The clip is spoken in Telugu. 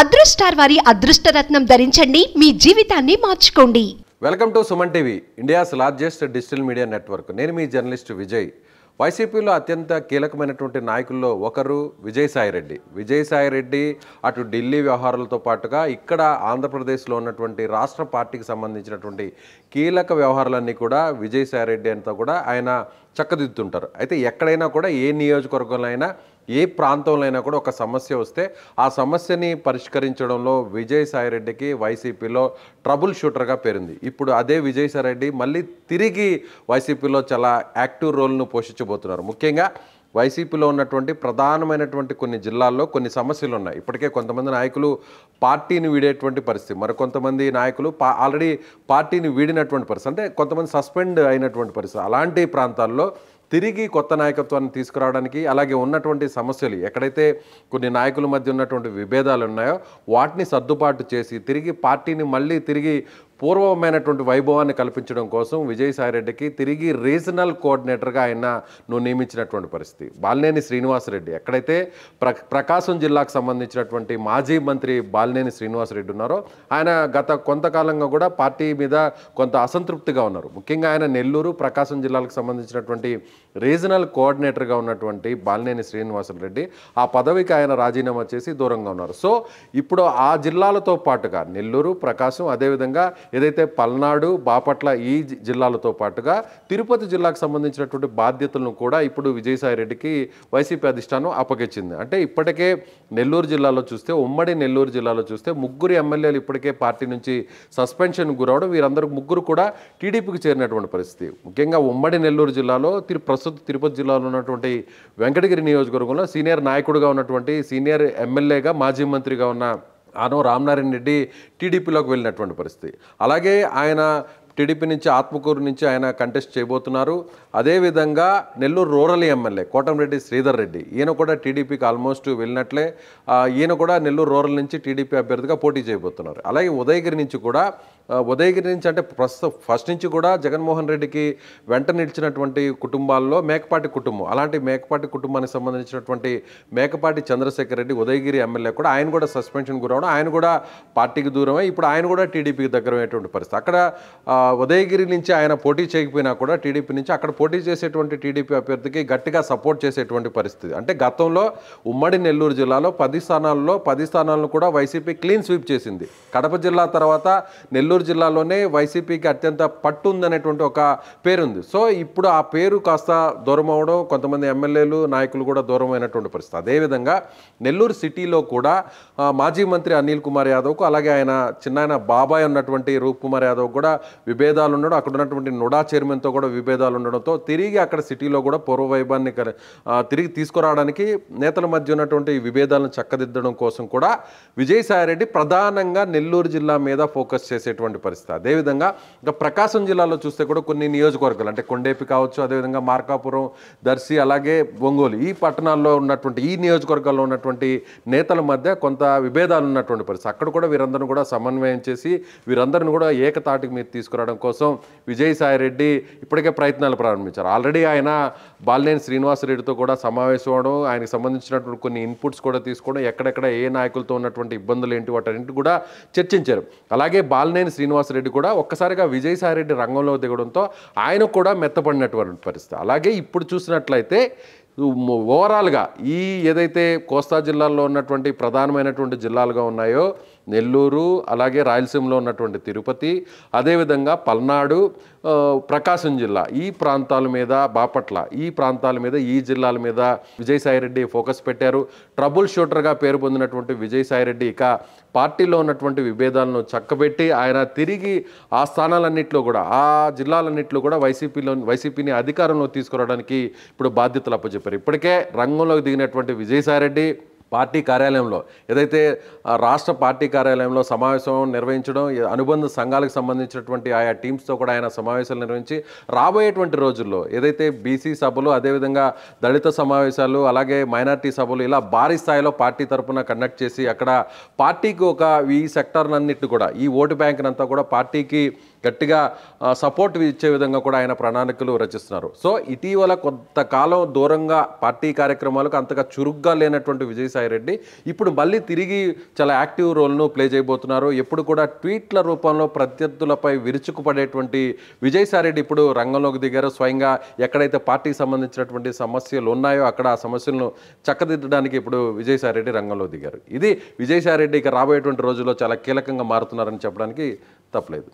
అదృష్టార్ వారి అదృష్టరత్నం ధరించండి మీ జీవితాన్ని మార్చుకోండి welcome to Suman TV India's largest digital media network నేను మీ జర్నలిస్ట్ విజయ్ వైసీపీలో అత్యంత కీలకమైనటువంటి నాయకుల్లో ఒకరు విజయసాయిరెడ్డి విజయసాయిరెడ్డి అటు ఢిల్లీ వ్యవహారాలతో పాటుగా ఇక్కడ ఆంధ్రప్రదేశ్లో ఉన్నటువంటి రాష్ట్ర పార్టీకి సంబంధించినటువంటి కీలక వ్యవహారాలన్నీ కూడా విజయసాయిరెడ్డి అంతా కూడా ఆయన చక్కదిద్దుతుంటారు అయితే ఎక్కడైనా కూడా ఏ నియోజకవర్గంలో అయినా ఏ ప్రాంతంలో అయినా కూడా ఒక సమస్య వస్తే ఆ సమస్యని పరిష్కరించడంలో విజయసాయిరెడ్డికి వైసీపీలో ట్రబుల్ షూటర్గా పేరింది ఇప్పుడు అదే విజయసాయిరెడ్డి మళ్ళీ తిరిగి వైసీపీలో చాలా యాక్టివ్ రోల్ను పోషించబోతున్నారు ముఖ్యంగా వైసీపీలో ఉన్నటువంటి ప్రధానమైనటువంటి కొన్ని జిల్లాల్లో కొన్ని సమస్యలు ఉన్నాయి ఇప్పటికే కొంతమంది నాయకులు పార్టీని వీడేటువంటి పరిస్థితి మరికొంతమంది నాయకులు పా ఆల్రెడీ పార్టీని వీడినటువంటి పరిస్థితి అంటే కొంతమంది సస్పెండ్ అయినటువంటి పరిస్థితి అలాంటి ప్రాంతాల్లో తిరిగి కొత్త నాయకత్వాన్ని తీసుకురావడానికి అలాగే ఉన్నటువంటి సమస్యలు ఎక్కడైతే కొన్ని నాయకుల మధ్య ఉన్నటువంటి విభేదాలు ఉన్నాయో వాటిని సర్దుబాటు చేసి తిరిగి పార్టీని మళ్ళీ తిరిగి పూర్వమైనటువంటి వైభవాన్ని కల్పించడం కోసం విజయసాయిరెడ్డికి తిరిగి రీజనల్ కోఆర్డినేటర్గా ఆయన నువ్వు నియమించినటువంటి పరిస్థితి బాలినేని శ్రీనివాసరెడ్డి ఎక్కడైతే ప్ర ప్రకాశం జిల్లాకు సంబంధించినటువంటి మాజీ మంత్రి బాలినేని శ్రీనివాసరెడ్డి ఉన్నారో ఆయన గత కొంతకాలంగా కూడా పార్టీ మీద కొంత అసంతృప్తిగా ఉన్నారు ముఖ్యంగా ఆయన నెల్లూరు ప్రకాశం జిల్లాలకు సంబంధించినటువంటి రీజనల్ కోఆర్డినేటర్గా ఉన్నటువంటి బాలినేని శ్రీనివాసరెడ్డి ఆ పదవికి ఆయన రాజీనామా చేసి దూరంగా ఉన్నారు సో ఇప్పుడు ఆ జిల్లాలతో పాటుగా నెల్లూరు ప్రకాశం అదేవిధంగా ఏదైతే పల్నాడు బాపట్ల ఈ జిల్లాలతో పాటుగా తిరుపతి జిల్లాకు సంబంధించినటువంటి బాధ్యతలను కూడా ఇప్పుడు విజయసాయిరెడ్డికి వైసీపీ అధిష్టానం అప్పగించింది అంటే ఇప్పటికే నెల్లూరు జిల్లాలో చూస్తే ఉమ్మడి నెల్లూరు జిల్లాలో చూస్తే ముగ్గురు ఎమ్మెల్యేలు ఇప్పటికే పార్టీ నుంచి సస్పెన్షన్ గురవడం వీరందరూ ముగ్గురు కూడా టీడీపీకి చేరినటువంటి పరిస్థితి ముఖ్యంగా ఉమ్మడి నెల్లూరు జిల్లాలో తిరు ప్రస్తుత తిరుపతి జిల్లాలో ఉన్నటువంటి వెంకటగిరి నియోజకవర్గంలో సీనియర్ నాయకుడిగా ఉన్నటువంటి సీనియర్ ఎమ్మెల్యేగా మాజీ మంత్రిగా ఉన్న ఆనం రామనారాయణ రెడ్డి టీడీపీలోకి వెళ్ళినటువంటి పరిస్థితి అలాగే ఆయన టీడీపీ నుంచి ఆత్మకూరు నుంచి ఆయన కంటెస్ట్ చేయబోతున్నారు అదేవిధంగా నెల్లూరు రూరల్ ఎమ్మెల్యే కోటంరెడ్డి శ్రీధర్ రెడ్డి ఈయన కూడా టీడీపీకి ఆల్మోస్ట్ వెళ్ళినట్లే ఈయన కూడా నెల్లూరు రూరల్ నుంచి టీడీపీ అభ్యర్థిగా పోటీ చేయబోతున్నారు అలాగే ఉదయగిరి నుంచి కూడా ఉదయగిరి నుంచి అంటే ప్రస్తుతం ఫస్ట్ నుంచి కూడా జగన్మోహన్ రెడ్డికి వెంట నిలిచినటువంటి కుటుంబాల్లో మేకపాటి కుటుంబం అలాంటి మేకపాటి కుటుంబానికి సంబంధించినటువంటి మేకపాటి చంద్రశేఖర్ రెడ్డి ఉదయగిరి ఎమ్మెల్యే కూడా ఆయన కూడా సస్పెన్షన్ గురవడం ఆయన కూడా పార్టీకి దూరమై ఇప్పుడు ఆయన కూడా టీడీపీకి దగ్గరమైనటువంటి పరిస్థితి అక్కడ ఉదయగిరి నుంచి ఆయన పోటీ చేయకపోయినా కూడా టీడీపీ నుంచి అక్కడ పోటీ చేసేటువంటి టీడీపీ అభ్యర్థికి గట్టిగా సపోర్ట్ చేసేటువంటి పరిస్థితి అంటే గతంలో ఉమ్మడి నెల్లూరు జిల్లాలో పది స్థానాల్లో పది స్థానాలను కూడా వైసీపీ క్లీన్ స్వీప్ చేసింది కడప జిల్లా తర్వాత నెల్లూరు నెల్లూరు జిల్లాలోనే వైసీపీకి అత్యంత పట్టు ఉందనేటువంటి ఒక పేరుంది సో ఇప్పుడు ఆ పేరు కాస్త దూరం అవడం కొంతమంది ఎమ్మెల్యేలు నాయకులు కూడా దూరం అయినటువంటి పరిస్థితి అదేవిధంగా నెల్లూరు సిటీలో కూడా మాజీ మంత్రి అనిల్ కుమార్ యాదవ్కు అలాగే ఆయన చిన్నాయన బాబాయ్ ఉన్నటువంటి రూప్ కుమార్ యాదవ్ కూడా విభేదాలు ఉండడం అక్కడ ఉన్నటువంటి నుడా చైర్మన్తో కూడా విభేదాలు ఉండడంతో తిరిగి అక్కడ సిటీలో కూడా పూర్వ వైభవాన్ని తిరిగి తీసుకురావడానికి నేతల మధ్య ఉన్నటువంటి విభేదాలను చక్కదిద్దడం కోసం కూడా విజయసాయిరెడ్డి ప్రధానంగా నెల్లూరు జిల్లా మీద ఫోకస్ చేసేటువంటి చేసేటువంటి పరిస్థితి అదేవిధంగా ఇంకా ప్రకాశం జిల్లాలో చూస్తే కూడా కొన్ని నియోజకవర్గాలు అంటే కొండేపి కావచ్చు అదేవిధంగా మార్కాపురం దర్శి అలాగే ఒంగోలు ఈ పట్టణాల్లో ఉన్నటువంటి ఈ నియోజకవర్గాల్లో ఉన్నటువంటి నేతల మధ్య కొంత విభేదాలు ఉన్నటువంటి పరిస్థితి అక్కడ కూడా వీరందరిని కూడా సమన్వయం చేసి వీరందరిని కూడా ఏకతాటికి మీరు తీసుకురావడం కోసం విజయసాయిరెడ్డి ఇప్పటికే ప్రయత్నాలు ప్రారంభించారు ఆల్రెడీ ఆయన బాలినేని శ్రీనివాసరెడ్డితో కూడా సమావేశం అవడం ఆయనకు సంబంధించినటువంటి కొన్ని ఇన్పుట్స్ కూడా తీసుకోవడం ఎక్కడెక్కడ ఏ నాయకులతో ఉన్నటువంటి ఇబ్బందులు ఏంటి వాటి కూడా చర్చించారు అలాగే బాలినేని తమ్మినేని శ్రీనివాసరెడ్డి కూడా ఒక్కసారిగా విజయసాయిరెడ్డి రంగంలో దిగడంతో ఆయన కూడా మెత్తపడినటువంటి పరిస్థితి అలాగే ఇప్పుడు చూసినట్లయితే ఓవరాల్గా ఈ ఏదైతే కోస్తా జిల్లాల్లో ఉన్నటువంటి ప్రధానమైనటువంటి జిల్లాలుగా ఉన్నాయో నెల్లూరు అలాగే రాయలసీమలో ఉన్నటువంటి తిరుపతి అదేవిధంగా పల్నాడు ప్రకాశం జిల్లా ఈ ప్రాంతాల మీద బాపట్ల ఈ ప్రాంతాల మీద ఈ జిల్లాల మీద విజయసాయిరెడ్డి ఫోకస్ పెట్టారు ట్రబుల్ షూటర్గా పేరు పొందినటువంటి విజయసాయిరెడ్డి ఇక పార్టీలో ఉన్నటువంటి విభేదాలను చక్కబెట్టి ఆయన తిరిగి ఆ స్థానాలన్నింటిలో కూడా ఆ జిల్లాలన్నింటిలో కూడా వైసీపీలో వైసీపీని అధికారంలో తీసుకురావడానికి ఇప్పుడు బాధ్యతలు అప్పచెప్పారు ఇప్పటికే రంగంలోకి దిగినటువంటి విజయసాయిరెడ్డి పార్టీ కార్యాలయంలో ఏదైతే రాష్ట్ర పార్టీ కార్యాలయంలో సమావేశం నిర్వహించడం అనుబంధ సంఘాలకు సంబంధించినటువంటి ఆయా టీమ్స్తో కూడా ఆయన సమావేశాలు నిర్వహించి రాబోయేటువంటి రోజుల్లో ఏదైతే బీసీ సభలు అదేవిధంగా దళిత సమావేశాలు అలాగే మైనార్టీ సభలు ఇలా భారీ స్థాయిలో పార్టీ తరఫున కండక్ట్ చేసి అక్కడ పార్టీకి ఒక ఈ సెక్టార్లన్నింటినీ కూడా ఈ ఓటు బ్యాంకునంతా కూడా పార్టీకి గట్టిగా సపోర్ట్ ఇచ్చే విధంగా కూడా ఆయన ప్రణాళికలు రచిస్తున్నారు సో ఇటీవల కొంతకాలం దూరంగా పార్టీ కార్యక్రమాలకు అంతగా చురుగ్గా లేనటువంటి విజయసాయిరెడ్డి ఇప్పుడు మళ్ళీ తిరిగి చాలా యాక్టివ్ రోల్ను ప్లే చేయబోతున్నారు ఎప్పుడు కూడా ట్వీట్ల రూపంలో ప్రత్యర్థులపై విరుచుకుపడేటువంటి విజయసాయిరెడ్డి ఇప్పుడు రంగంలోకి దిగారు స్వయంగా ఎక్కడైతే పార్టీకి సంబంధించినటువంటి సమస్యలు ఉన్నాయో అక్కడ ఆ సమస్యలను చక్కదిద్దడానికి ఇప్పుడు విజయసాయిరెడ్డి రంగంలో దిగారు ఇది విజయసాయిరెడ్డి ఇక రాబోయేటువంటి రోజుల్లో చాలా కీలకంగా మారుతున్నారని చెప్పడానికి తప్పలేదు